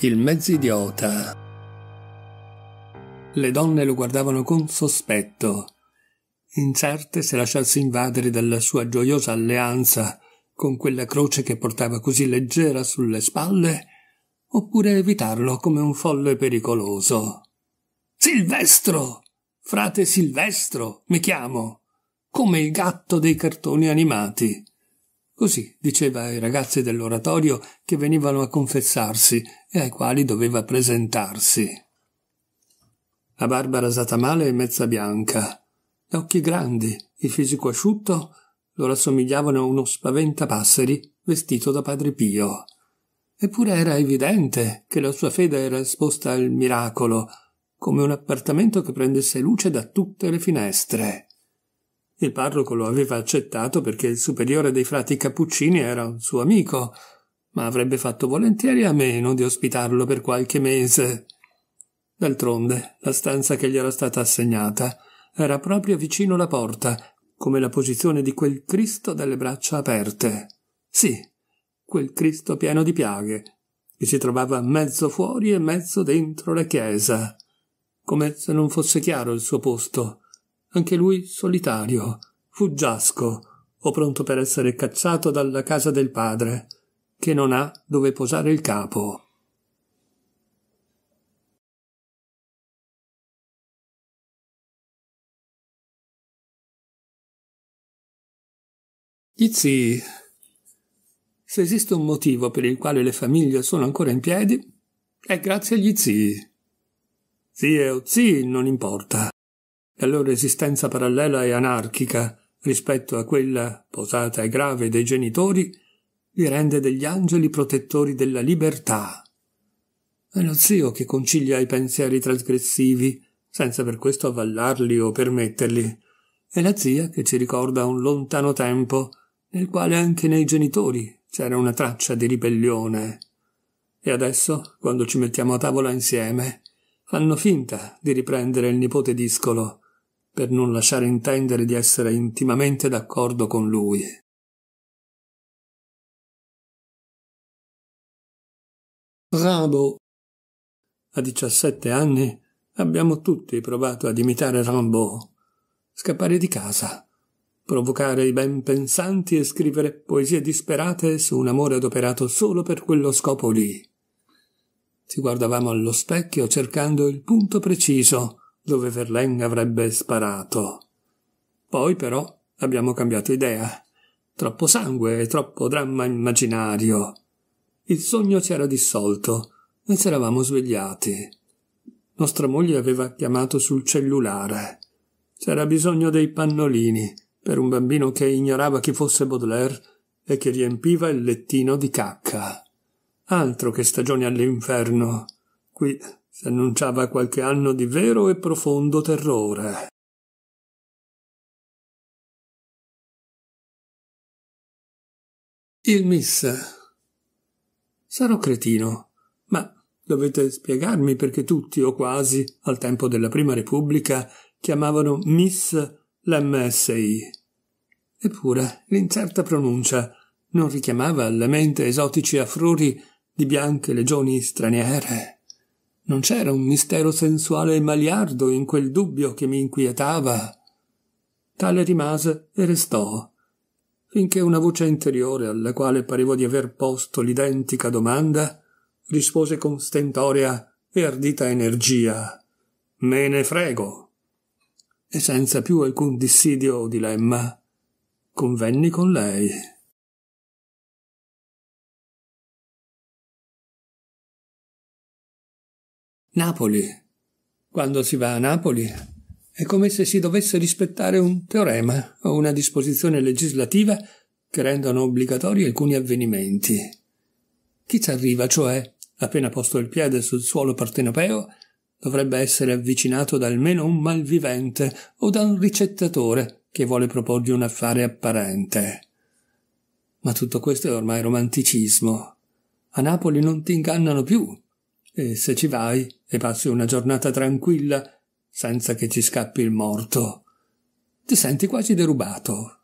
Il mezzo idiota. Le donne lo guardavano con sospetto, incerte se lasciarsi invadere dalla sua gioiosa alleanza con quella croce che portava così leggera sulle spalle, oppure evitarlo come un folle pericoloso. Silvestro! Frate Silvestro, mi chiamo, come il gatto dei cartoni animati. Così diceva ai ragazzi dell'oratorio che venivano a confessarsi e ai quali doveva presentarsi. La barba rasata male e mezza bianca, gli occhi grandi, il fisico asciutto, lo rassomigliavano a uno spaventapasseri vestito da padre Pio. Eppure era evidente che la sua fede era esposta al miracolo, come un appartamento che prendesse luce da tutte le finestre. Il parroco lo aveva accettato perché il superiore dei frati cappuccini era un suo amico, ma avrebbe fatto volentieri a meno di ospitarlo per qualche mese. D'altronde, la stanza che gli era stata assegnata era proprio vicino alla porta, come la posizione di quel Cristo dalle braccia aperte. Sì, quel Cristo pieno di piaghe, che si trovava mezzo fuori e mezzo dentro la chiesa, come se non fosse chiaro il suo posto anche lui solitario, fuggiasco o pronto per essere cacciato dalla casa del padre, che non ha dove posare il capo. Gli zii. Se esiste un motivo per il quale le famiglie sono ancora in piedi, è grazie agli zii. Zie o zii non importa la loro esistenza parallela e anarchica rispetto a quella posata e grave dei genitori, li rende degli angeli protettori della libertà. È lo zio che concilia i pensieri trasgressivi, senza per questo avvallarli o permetterli. È la zia che ci ricorda un lontano tempo nel quale anche nei genitori c'era una traccia di ribellione. E adesso, quando ci mettiamo a tavola insieme, fanno finta di riprendere il nipote discolo, per non lasciare intendere di essere intimamente d'accordo con lui. Rambo. A diciassette anni abbiamo tutti provato ad imitare Rambo, scappare di casa, provocare i ben pensanti e scrivere poesie disperate su un amore adoperato solo per quello scopo lì. Ci guardavamo allo specchio cercando il punto preciso, dove Verlaine avrebbe sparato. Poi però abbiamo cambiato idea. Troppo sangue e troppo dramma immaginario. Il sogno si era dissolto e ci eravamo svegliati. Nostra moglie aveva chiamato sul cellulare. C'era bisogno dei pannolini per un bambino che ignorava chi fosse Baudelaire e che riempiva il lettino di cacca. Altro che stagione all'inferno. Qui si annunciava qualche anno di vero e profondo terrore. Il miss. Sarò cretino, ma dovete spiegarmi perché tutti o quasi, al tempo della Prima Repubblica, chiamavano miss l'MSI. Eppure l'incerta pronuncia non richiamava alla mente esotici affrori di bianche legioni straniere. Non c'era un mistero sensuale e maliardo in quel dubbio che mi inquietava. Tale rimase e restò, finché una voce interiore alla quale parevo di aver posto l'identica domanda rispose con stentorea e ardita energia. Me ne frego. E senza più alcun dissidio o dilemma convenni con lei. Napoli. Quando si va a Napoli è come se si dovesse rispettare un teorema o una disposizione legislativa che rendono obbligatori alcuni avvenimenti. Chi ci arriva, cioè, appena posto il piede sul suolo partenopeo, dovrebbe essere avvicinato da almeno un malvivente o da un ricettatore che vuole proporgli un affare apparente. Ma tutto questo è ormai romanticismo. A Napoli non ti ingannano più, e se ci vai e passi una giornata tranquilla senza che ci scappi il morto, ti senti quasi derubato